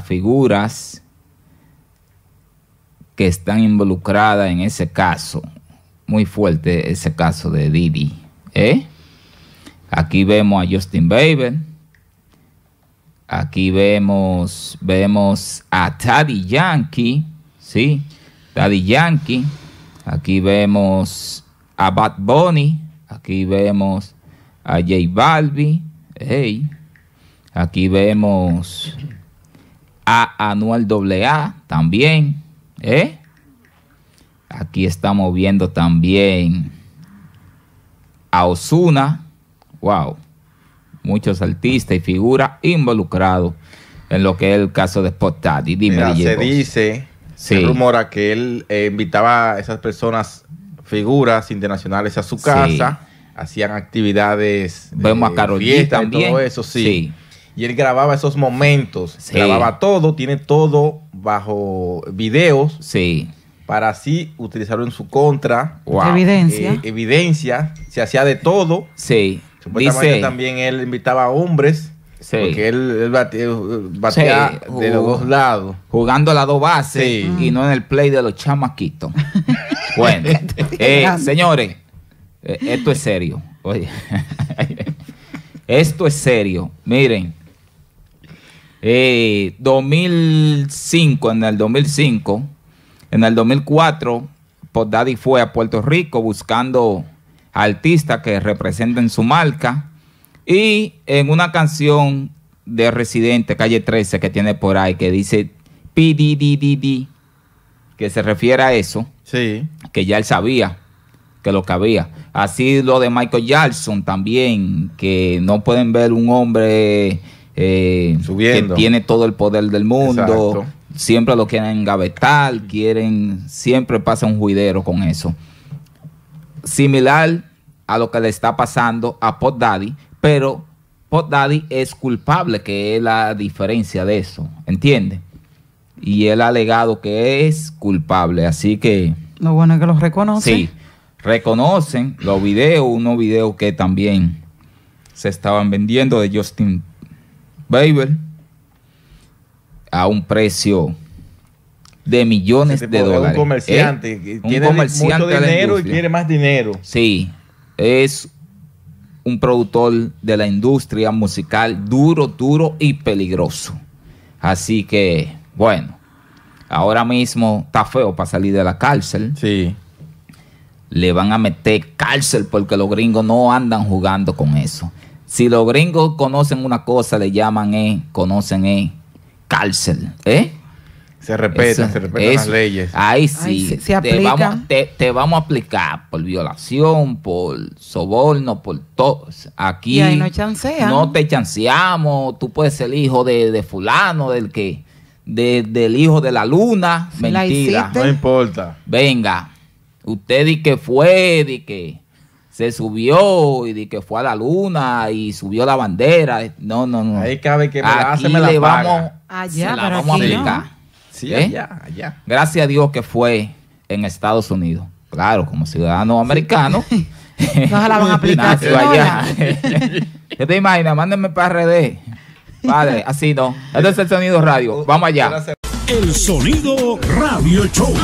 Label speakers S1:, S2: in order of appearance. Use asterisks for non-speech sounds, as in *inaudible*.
S1: figuras que están involucradas en ese caso. Muy fuerte ese caso de Didi. ¿eh? Aquí vemos a Justin Bieber. Aquí vemos, vemos a Taddy Yankee. ¿sí? Daddy Yankee. Aquí vemos a Bad Bunny. Aquí vemos a J Balbi. Hey. Aquí vemos a Anual A también. ¿eh? Aquí estamos viendo también a Osuna. Wow. Muchos artistas y figuras involucrados en lo que es el caso de Spot Daddy. Dime, Se dice, se rumora
S2: que él eh, invitaba a esas personas, figuras internacionales a su casa, hacían actividades. Vemos también. Todo eso, sí y él grababa esos momentos. Grababa todo, tiene todo bajo videos. Sí. Para así utilizarlo en su contra. Evidencia. Eh, evidencia. Se hacía de todo. Sí. Supuestamente también él invitaba a hombres. Sí. Porque él, batía, eh, de los dos lados. Jugando a las dos bases y no en el play de los chamaquitos.
S1: *laughs* bueno,
S2: este eh, señores,
S1: esto es serio. Oye, *laughs* esto es serio. Miren, 2005, eh, en el 2005, en el 2004, Daddy fue a Puerto Rico buscando artistas que representen su marca. Y en una canción de Residente, calle 13, que tiene por ahí, que dice PDDDD, que se refiere a eso, sí. que ya él sabía que lo que había. Así lo de Michael Jackson también, que no pueden ver un hombre eh, tiene todo el poder del mundo. Siempre lo quieren engavetar, quieren, siempre pasa un juidero con eso. Similar a lo que le está pasando a Pod Daddy, pero Pod Daddy es culpable, que es la diferencia de eso, entiende. Y él ha alegado que es culpable, así que... Lo bueno es que los reconocen. Sí, reconocen los videos, unos videos que también se estaban vendiendo de Justin Babel a un precio de millones de dólares. Un ¿eh? comerciante, que tiene mucho dinero y quiere más dinero. Sí, es un productor de la industria musical duro, duro y peligroso. Así que, bueno, ahora mismo está feo para salir de la cárcel. Sí. Le van a meter cárcel porque los gringos no andan jugando con eso. Si los gringos conocen una cosa, le llaman, eh, conocen, eh, cárcel, ¿eh? Se respetan, se las leyes. Ahí sí. se, te, vamos, a aplicar por violación, por soborno, por todo. Aquí no, no te chanceamos. Tú puedes ser el hijo de, fulano, del que, de, del hijo de la luna. Mentira. no importa. Venga. Usted di que fue, di que se subió y que fue a la luna y subió la bandera. No, no, no. Ahí cabe que le vamos, allá, se la vamos a aplicar. Sí, ¿Eh? allá, allá. Gracias a Dios que fue en Estados Unidos. Claro, como ciudadano americano. *laughs* no se la van a aplicar. allá. ¿Qué *laughs* te imaginas? Mándenme para RD. padre así no. Este es el sonido radio. Vamos allá. El sonido
S2: radio show.